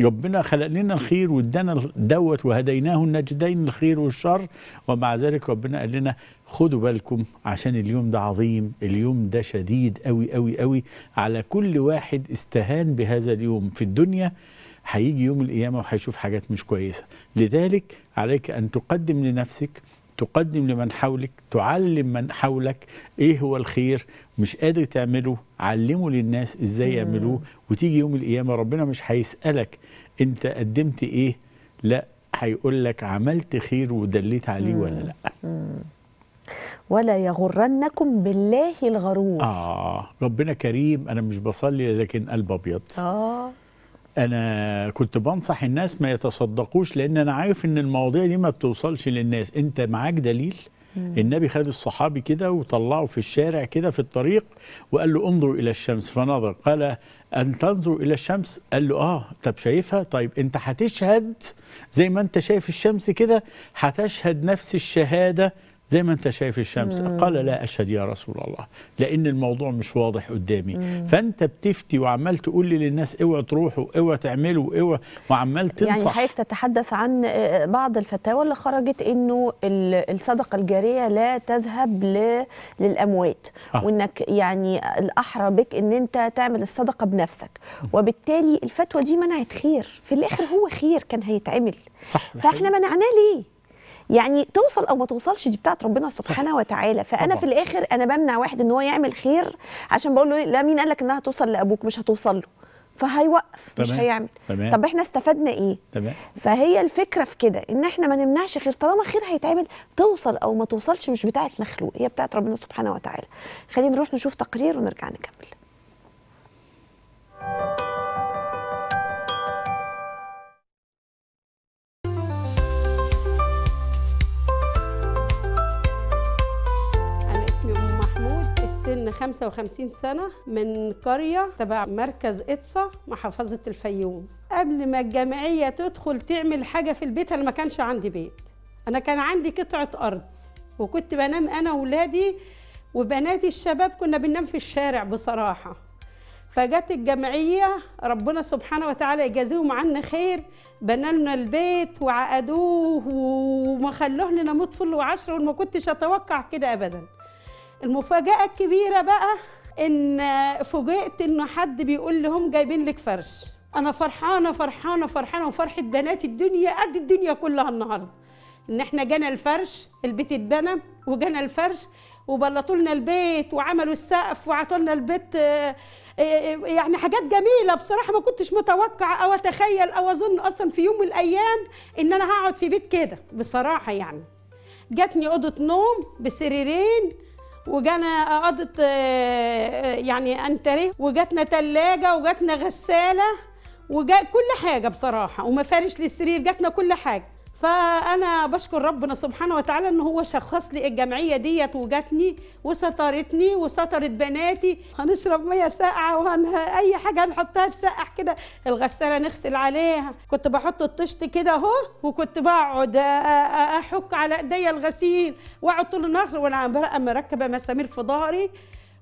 ربنا خلق لنا الخير وادانا دوت وهديناه النجدين الخير والشر ومع ذلك ربنا قال لنا خدوا بالكم عشان اليوم ده عظيم اليوم ده شديد قوي قوي قوي على كل واحد استهان بهذا اليوم في الدنيا هيجي يوم القيامة وهيشوف حاجات مش كويسة لذلك عليك أن تقدم لنفسك تقدم لمن حولك تعلم من حولك ايه هو الخير مش قادر تعمله علمه للناس ازاي يعملوه وتيجي يوم القيامه ربنا مش هيسالك انت قدمت ايه لا هيقول لك عملت خير ودليت عليه ولا لا ولا يغرنكم بالله الغرور اه ربنا كريم انا مش بصلي لكن قلب ابيض اه انا كنت بنصح الناس ما يتصدقوش لان انا عارف ان المواضيع دي ما بتوصلش للناس انت معاك دليل مم. النبي خد الصحابي كده وطلعه في الشارع كده في الطريق وقال له انظر الى الشمس فنظر قال ان تنظر الى الشمس قال له اه طب شايفها طيب انت هتشهد زي ما انت شايف الشمس كده هتشهد نفس الشهاده زي ما انت شايف الشمس مم. قال لا أشهد يا رسول الله لأن الموضوع مش واضح قدامي مم. فأنت بتفتي وعمال تقول لي للناس اوعوا تروحوا اوعوا تعملوا اوعوا وعمال يعني تنصح يعني حضرتك تتحدث عن آه، آه، بعض الفتاوى اللي خرجت انه الصدقة الجارية لا تذهب للأموات آه. وانك يعني الأحرى بك ان انت تعمل الصدقة بنفسك وبالتالي الفتوى دي منعت خير في الآخر صح. هو خير كان هيتعمل صح فاحنا منعناه ليه يعني توصل او ما توصلش دي بتاعت ربنا سبحانه صح. وتعالى فانا طبعا. في الاخر انا بمنع واحد ان هو يعمل خير عشان بقول له إيه؟ لا مين قال لك انها هتوصل لابوك مش هتوصل له فهيوقف تمام. مش هيعمل طبعا. طب احنا استفدنا ايه تمام. فهي الفكره في كده ان احنا ما نمنعش خير طالما خير هيتعمل توصل او ما توصلش مش بتاعه مخلوق هي بتاعه ربنا سبحانه وتعالى خلينا نروح نشوف تقرير ونرجع نكمل من 55 سنة من قرية تبع مركز إتصا محافظة الفيوم قبل ما الجمعية تدخل تعمل حاجة في البيت أنا ما كانش عندي بيت أنا كان عندي قطعة أرض وكنت بنام أنا وولادي وبناتي الشباب كنا بننام في الشارع بصراحة فجت الجمعية ربنا سبحانه وتعالى يجازيهم عنا خير بنالنا البيت وعقدوه وما خلوه لنا موت فل وعشرة وما كنتش أتوقع كده أبداً المفاجاه الكبيره بقى ان فوجئت إن حد بيقول لهم جايبين لك فرش انا فرحانه فرحانه فرحانه وفرحه بنات الدنيا قد الدنيا كلها النهارده ان احنا جانا الفرش البيت اتبنى وجانا الفرش وبلطوا لنا البيت وعملوا السقف وعطوا لنا البيت آه، آه، يعني حاجات جميله بصراحه ما كنتش متوقعه او اتخيل او اظن اصلا في يوم من الايام ان انا هقعد في بيت كده بصراحه يعني جاتني اوضه نوم بسريرين وجانا قضت آه، آه، يعني انتريه وجاتنا تلاجه وجاتنا غساله وجا كل حاجه بصراحه ومفارش للسرير جاتنا كل حاجه فانا بشكر ربنا سبحانه وتعالى ان هو شخص لي الجمعيه ديت وجاتني وسترتني وسترت بناتي هنشرب ميه ساقعه وهن اي حاجه هنحطها تسقع كده الغساله نغسل عليها كنت بحط الطشت كده اهو وكنت بقعد احك على ايديا الغسيل واقعد طول النهار وانا مركبه مسامير في ظهري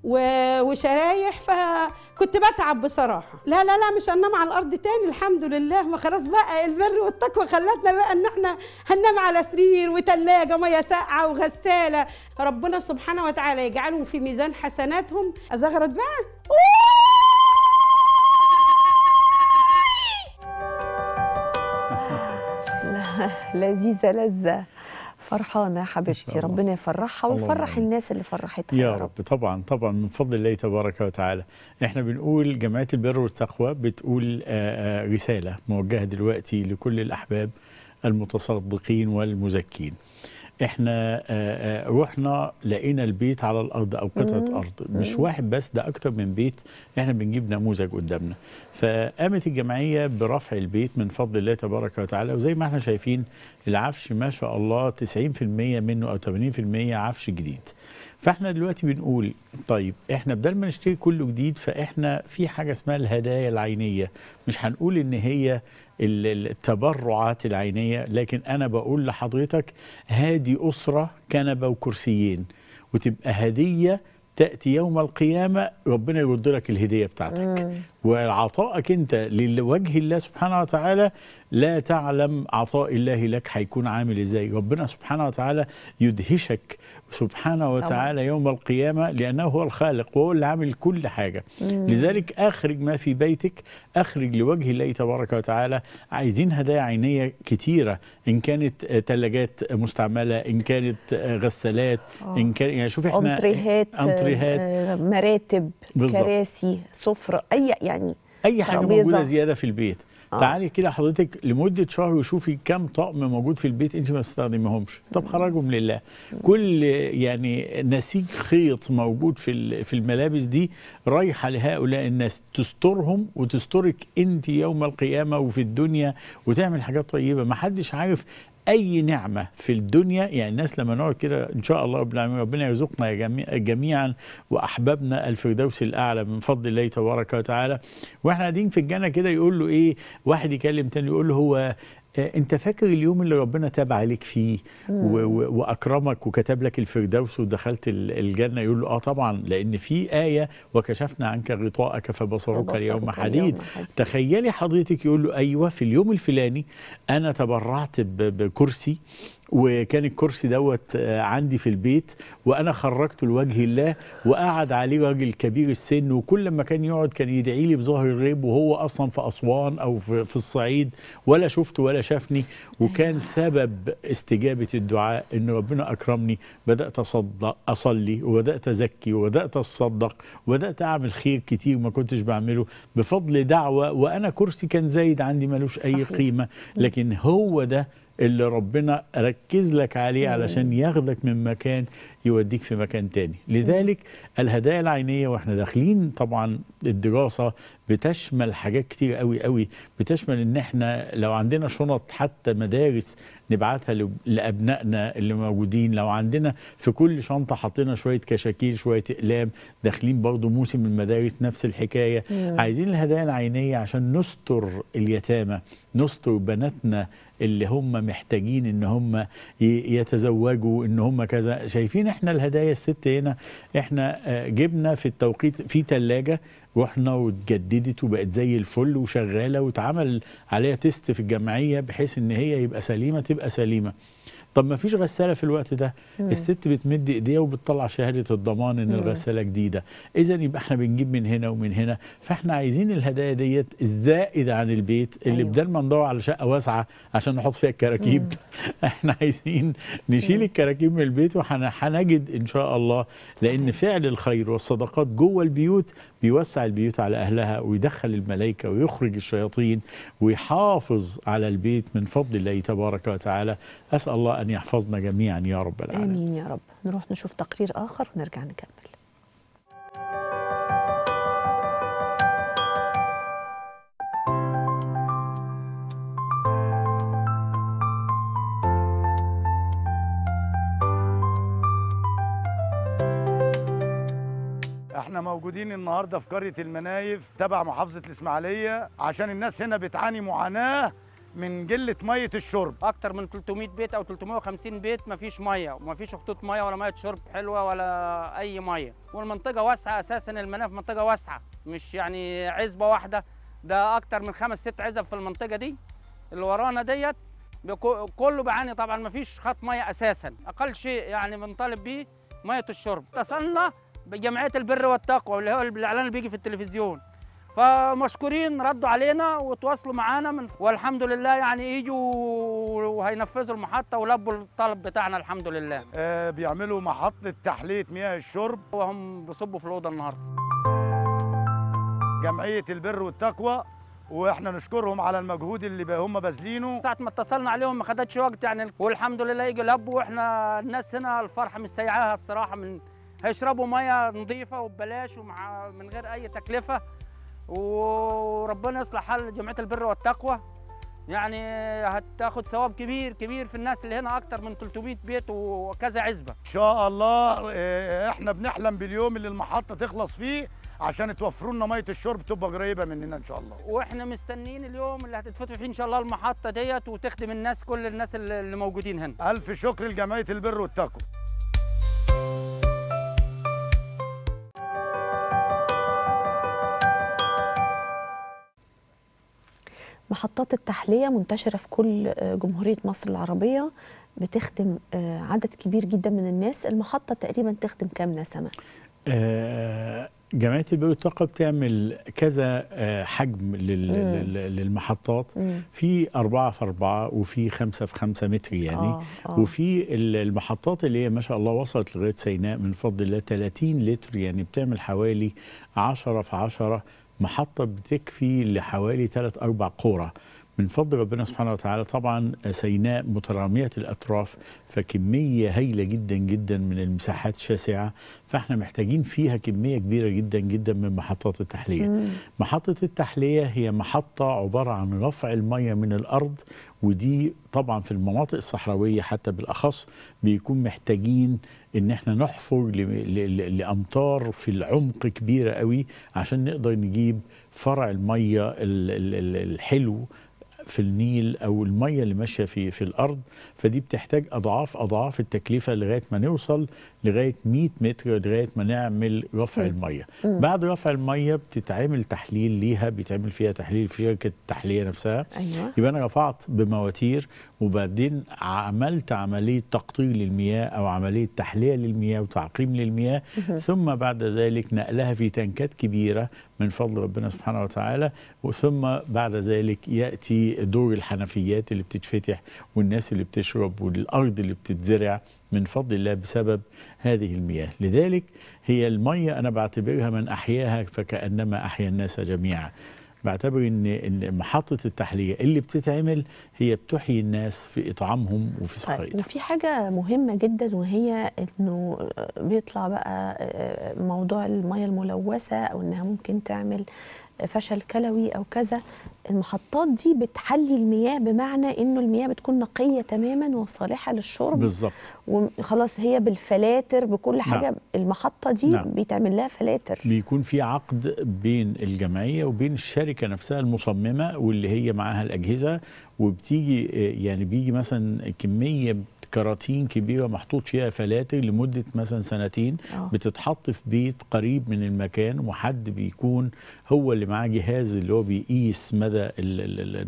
وشرايح فكنت بتعب بصراحه لا لا لا مش هننام على الارض تاني الحمد لله ما خلاص بقى البر والتقوى خلتنا بقى ان احنا هننام على سرير وتلاجه ميه ساقعه وغساله ربنا سبحانه وتعالى يجعلهم في ميزان حسناتهم ازغرت بقى [laughs] لذيذه لذه فرحانه حبيبتي ربنا يفرحها ويفرح الناس اللي فرحتها يا رب. رب طبعا طبعا من فضل الله تبارك وتعالى احنا بنقول جمعيه البر والتقوى بتقول آه، آه، رساله موجهه دلوقتي لكل الاحباب المتصدقين والمزكين احنا آه، آه، رحنا لقينا البيت على الارض او قطعه ارض مش واحد بس ده اكتر من بيت احنا بنجيب نموذج قدامنا فقامت الجمعيه برفع البيت من فضل الله تبارك وتعالى وزي ما احنا شايفين العفش ما شاء الله 90% منه او 80% عفش جديد فاحنا دلوقتي بنقول طيب احنا بدل ما نشتري كله جديد فاحنا في حاجه اسمها الهدايا العينيه مش هنقول ان هي التبرعات العينية لكن أنا بقول لحضرتك هذه أسرة كنبة وكرسيين وتبقى هدية تأتي يوم القيامة ربنا يرد لك الهدية بتاعتك وعطائك أنت لوجه الله سبحانه وتعالى لا تعلم عطاء الله لك هيكون عامل إزاي ربنا سبحانه وتعالى يدهشك سبحانه وتعالى يوم القيامة لأنه هو الخالق وهو اللي عامل كل حاجة لذلك أخرج ما في بيتك أخرج لوجه الله تبارك وتعالى عايزين هدايا عينية كتيرة إن كانت تلاجات مستعملة إن كانت غسالات آه. إن كان يعني شوف إحنا أمطريهات أمطريهات آه، مراتب بالزبط. كراسي سفرة أي يعني أي حاجة موجودة زيادة في البيت آه. تعالي كده حضرتك لمده شهر وشوفي كم طقم موجود في البيت انت ما بتستخدميهمش طب خرجهم لله كل يعني نسيج خيط موجود في في الملابس دي رايحه لهؤلاء الناس تسترهم وتسترك انت يوم القيامه وفي الدنيا وتعمل حاجات طيبه ما حدش عارف اي نعمه في الدنيا يعني الناس لما نقعد كده ان شاء الله رب العالمين ربنا يرزقنا جميعا واحبابنا الفردوس الاعلى من فضل الله تبارك وتعالى واحنا قاعدين في الجنه كده يقول له ايه واحد يكلم تاني يقول له هو آه، انت فاكر اليوم اللي ربنا تاب عليك فيه واكرمك وكتب لك الفردوس ودخلت الجنه يقول له اه طبعا لان في ايه وكشفنا عنك غطاءك فبصرك اليوم حديد تخيلي حضرتك يقول له ايوه في اليوم الفلاني انا تبرعت بكرسي وكان الكرسي دوت آه، عندي في البيت وانا خرجته لوجه الله وقعد عليه راجل كبير السن وكل ما كان يقعد كان يدعي لي بظهر الغيب وهو اصلا في اسوان او في, في الصعيد ولا شفته ولا شافني وكان سبب استجابه الدعاء ان ربنا اكرمني بدات اصدق اصلي وبدات ازكي وبدات اتصدق وبدات اعمل خير كتير ما كنتش بعمله بفضل دعوه وانا كرسي كان زايد عندي ملوش اي قيمه لكن هو ده اللي ربنا ركز لك عليه علشان ياخدك من مكان يوديك في مكان تاني لذلك الهدايا العينية واحنا داخلين طبعا الدراسة بتشمل حاجات كتير قوي قوي بتشمل ان احنا لو عندنا شنط حتى مدارس نبعتها لابنائنا اللي موجودين لو عندنا في كل شنطه حطينا شويه كشاكيل شويه اقلام داخلين برضو موسم المدارس نفس الحكايه عايزين الهدايا العينيه عشان نستر اليتامى نستر بناتنا اللي هم محتاجين ان هم يتزوجوا ان هم كذا شايفين احنا الهدايا الست هنا احنا آه، جبنا في التوقيت في ثلاجه رحنا واتجددت وبقت زي الفل وشغاله واتعمل عليها تيست في الجمعيه بحيث ان هي يبقى سليمه تبقى سليمه طب ما فيش غساله في الوقت ده مم. الست بتمد ايديها وبتطلع شهاده الضمان ان مم. الغساله جديده اذا يبقى احنا بنجيب من هنا ومن هنا فاحنا عايزين الهدايا ديت الزائده عن البيت اللي أيوه. بدل ما ندور على شقه واسعه عشان نحط فيها الكراكيب [laughs] احنا عايزين نشيل الكراكيب من البيت وهنجد ان شاء الله لان فعل الخير والصدقات جوه البيوت بيوسع البيوت على أهلها ويدخل الملائكة ويخرج الشياطين ويحافظ على البيت من فضل الله تبارك وتعالى أسأل الله أن يحفظنا جميعا يا رب العالمين آمين يا رب نروح نشوف تقرير آخر ونرجع نكمل احنا موجودين النهارده في قريه المنايف تبع محافظه الاسماعيليه عشان الناس هنا بتعاني معاناه من قله ميه الشرب اكتر من 300 بيت او 350 بيت ما فيش ميه وما فيش خطوط ميه ولا ميه شرب حلوه ولا اي ميه والمنطقه واسعه اساسا المناف منطقه واسعه مش يعني عزبه واحده ده اكتر من خمس ست عزب في المنطقه دي اللي ورانا ديت كله بيعاني طبعا ما فيش خط ميه اساسا اقل شيء يعني بنطالب بيه ميه الشرب اتصلنا جمعيه البر والتقوى اللي هو الاعلان اللي بيجي في التلفزيون فمشكورين ردوا علينا وتواصلوا معانا من والحمد لله يعني يجوا وهينفذوا المحطه ولبوا الطلب بتاعنا الحمد لله. آه بيعملوا محطه تحليه مياه الشرب وهم بيصبوا في الاوضه النهارده. جمعيه البر والتقوى واحنا نشكرهم على المجهود اللي هم باذلينه ساعه ما اتصلنا عليهم ما خدتش وقت يعني والحمد لله يجوا لبوا واحنا الناس هنا الفرحه مش سايعاها الصراحه من هيشربوا ميه نظيفه وببلاش ومع من غير اي تكلفه وربنا يصلح حال جمعيه البر والتقوى يعني هتاخد ثواب كبير كبير في الناس اللي هنا اكتر من 300 بيت وكذا عزبه ان شاء الله آه، احنا بنحلم باليوم اللي المحطه تخلص فيه عشان توفروا لنا ميه الشرب تبقى قريبه مننا ان شاء الله واحنا مستنيين اليوم اللي هتتفتح فيه ان شاء الله المحطه ديت وتخدم الناس كل الناس اللي موجودين هنا الف شكر لجمعيه البر والتقوى محطات التحليه منتشره في كل آه، جمهوريه مصر العربيه بتخدم آه، عدد كبير جدا من الناس المحطه تقريبا تخدم كام نسمه آه، جمعيه البيئه والطاقه بتعمل كذا حجم للمحطات في أربعة في أربعة وفي خمسة في خمسة متر يعني آه آه. وفي المحطات اللي هي ما شاء الله وصلت لغايه سيناء من فضل الله 30 لتر يعني بتعمل حوالي 10 في 10 محطة بتكفي لحوالي ثلاث أربع قرى من فضل ربنا سبحانه وتعالى طبعا سيناء مترامية الأطراف فكمية هائلة جدا جدا من المساحات شاسعة فاحنا محتاجين فيها كمية كبيرة جدا جدا من محطات التحلية مم. محطة التحلية هي محطة عبارة عن رفع المية من الأرض ودي طبعا في المناطق الصحراوية حتى بالأخص بيكون محتاجين ان احنا نحفر لامطار في العمق كبيره قوي عشان نقدر نجيب فرع الميه الحلو في النيل او الميه اللي ماشيه في في الارض فدي بتحتاج اضعاف اضعاف التكلفه لغايه ما نوصل لغايه 100 متر لغايه ما نعمل رفع الميه بعد رفع الميه بتتعمل تحليل ليها بيتعمل فيها تحليل في شركه التحليه نفسها أيوة. يبقى انا رفعت بمواتير وبعدين عملت عمليه تقطير للمياه او عمليه تحليه للمياه وتعقيم للمياه ثم بعد ذلك نقلها في تنكات كبيره من فضل ربنا سبحانه وتعالى وثم بعد ذلك يأتي دور الحنفيات اللي بتتفتح والناس اللي بتشرب والأرض اللي بتتزرع من فضل الله بسبب هذه المياه لذلك هي المية أنا بعتبرها من أحياها فكأنما أحيا الناس جميعا بعتبر ان ان محطه التحليه اللي بتتعمل هي بتحيي الناس في اطعامهم وفي طيب، صحتهم وفي حاجه مهمه جدا وهي انه بيطلع بقى آه، آه، موضوع الميه الملوثه او انها ممكن تعمل فشل كلوي او كذا المحطات دي بتحلي المياه بمعنى انه المياه بتكون نقيه تماما وصالحه للشرب بالظبط وخلاص هي بالفلاتر بكل نعم. حاجه نعم. المحطه دي نعم. بيتعمل لها فلاتر بيكون في عقد بين الجمعيه وبين الشركه نفسها المصممه واللي هي معاها الاجهزه وبتيجي آه، يعني بيجي مثلا كميه كراتين كبيره محطوط فيها فلاتر لمده مثلا سنتين أوه. بتتحط في بيت قريب من المكان وحد بيكون هو اللي معاه جهاز اللي هو بيقيس مدى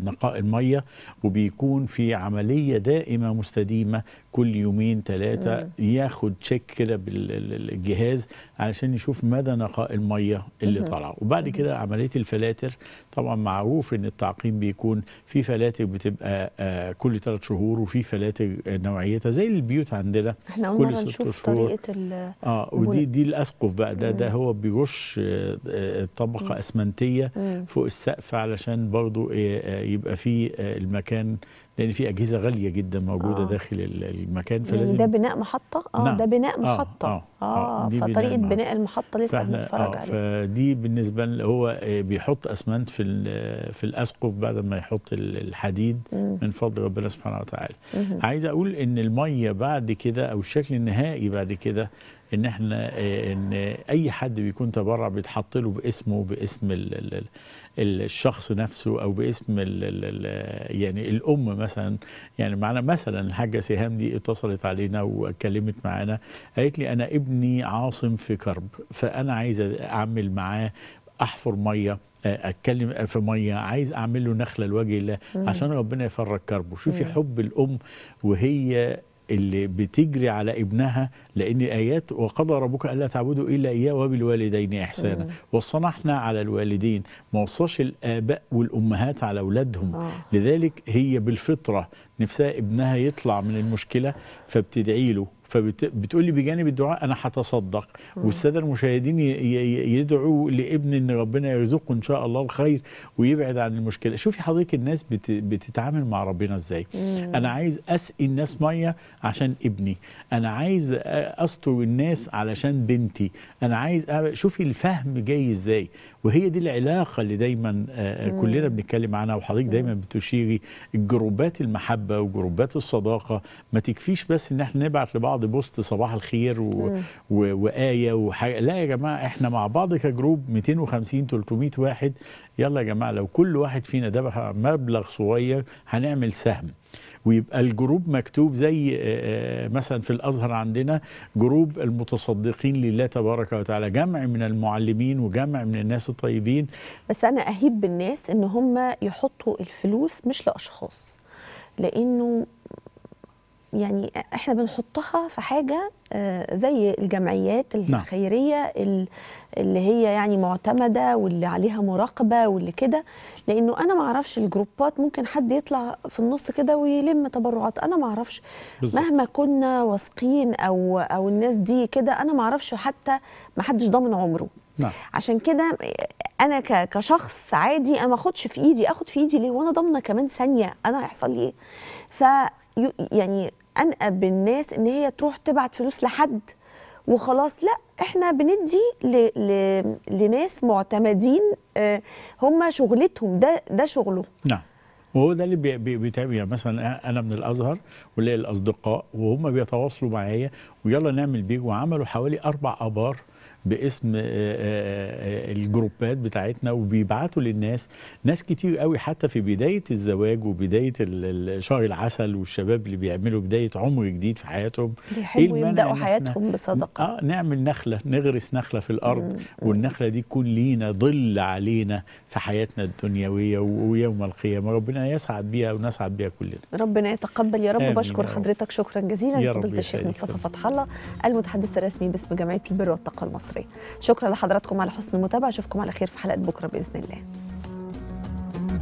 نقاء الميه وبيكون في عمليه دائمه مستديمه كل يومين ثلاثه ياخد تشيك كده بالجهاز علشان يشوف مدى نقاء الميه اللي طالعه وبعد كده عمليه الفلاتر طبعا معروف ان التعقيم بيكون في فلاتر بتبقى آه، كل ثلاث شهور وفي فلاتر نوعيه ميته زي البيوت عندنا احنا اول مره نشوف شهور. طريقه اه ودي دي الاسقف بقى ده مم. ده هو بيرش آه، آه، طبقه اسمنتيه مم. فوق السقف علشان برضو آه، يبقى فيه المكان لان في اجهزه غاليه جدا موجوده آه. داخل المكان يعني فلازم يعني ده بناء محطه اه نعم. ده بناء آه، محطه اه, آه. آه. فطريقه بناء, بناء المحطه لسه بنتفرج آه. عليها فدي بالنسبه له هو آه، بيحط اسمنت في في الاسقف بعد ما يحط الحديد مم. من فضل ربنا سبحانه وتعالى عايز اقول ان الميه بعد كده او الشكل النهائي بعد كده ان احنا ان اي حد بيكون تبرع بيتحط له باسمه باسم الشخص نفسه او باسم الـ يعني الام مثلا يعني معنا مثلا الحاجه سهام دي اتصلت علينا واتكلمت معانا قالت لي انا ابني عاصم في كرب فانا عايز اعمل معاه احفر ميه اتكلم في ميه عايز اعمل له نخله لوجه الله عشان ربنا يفرج كربه شوفي حب الام وهي اللي بتجري على ابنها لان ايات وقضى ربك الا تعبدوا الا اياه وبالوالدين احسانا وصنحنا على الوالدين ما وصاش الاباء والامهات على اولادهم آه. لذلك هي بالفطره نفسها ابنها يطلع من المشكله فبتدعي له فبتقولي بجانب الدعاء انا هتصدق والساده المشاهدين يدعوا لابن ان ربنا يرزقه ان شاء الله الخير ويبعد عن المشكله شوفي حضرتك الناس بتتعامل مع ربنا ازاي انا عايز اسقي الناس ميه عشان ابني انا عايز استر الناس علشان بنتي انا عايز شوفي الفهم جاي ازاي وهي دي العلاقه اللي دايما آه، آه، كلنا بنتكلم عنها وحضرتك دايما بتشيري الجروبات المحبه وجروبات الصداقه ما تكفيش بس ان احنا نبعت لبعض بعض بوست صباح الخير و... و... وآية وحاجة لا يا جماعة احنا مع بعض كجروب 250 300 واحد يلا يا جماعة لو كل واحد فينا دبح مبلغ صغير هنعمل سهم ويبقى الجروب مكتوب زي مثلا في الازهر عندنا جروب المتصدقين لله تبارك وتعالى جمع من المعلمين وجمع من الناس الطيبين بس انا اهيب بالناس ان هم يحطوا الفلوس مش لاشخاص لانه يعني احنا بنحطها في حاجه آه، زي الجمعيات نعم. الخيريه اللي هي يعني معتمده واللي عليها مراقبه واللي كده لانه انا ما اعرفش الجروبات ممكن حد يطلع في النص كده ويلم تبرعات انا ما اعرفش مهما كنا واثقين او او الناس دي كده انا ما اعرفش حتى ما حدش ضامن عمره نعم. عشان كده انا كشخص عادي انا ما اخدش في ايدي اخد في ايدي ليه وانا ضامنه كمان ثانيه انا هيحصل لي ايه ف يعني انقب الناس ان هي تروح تبعت فلوس لحد وخلاص لا احنا بندي ل... ل... لناس معتمدين آه، هم شغلتهم ده ده شغله نعم وهو ده اللي بي بيتعمل يعني مثلا انا من الازهر ولي الاصدقاء وهم بيتواصلوا معايا ويلا نعمل بيج وعملوا حوالي اربع ابار باسم آه، آه، آه، الجروبات بتاعتنا وبيبعتوا للناس ناس كتير قوي حتى في بداية الزواج وبداية شهر العسل والشباب اللي بيعملوا بداية عمر جديد في حياتهم بيحبوا إيه يبدأوا حياتهم بصدقة آه نعمل نخلة نغرس نخلة في الأرض والنخلة دي تكون لينا ظل علينا في حياتنا الدنيوية ويوم القيامة ربنا يسعد بيها ونسعد بيها كلنا ربنا يتقبل يا رب بشكر حضرتك شكرا جزيلا فضيلة الشيخ مصطفى فتح الله المتحدث الرسمي باسم جمعية البر والتقوى المصرية المصري شكرا لحضراتكم على حسن المتابعه اشوفكم على خير في حلقه بكره باذن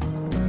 الله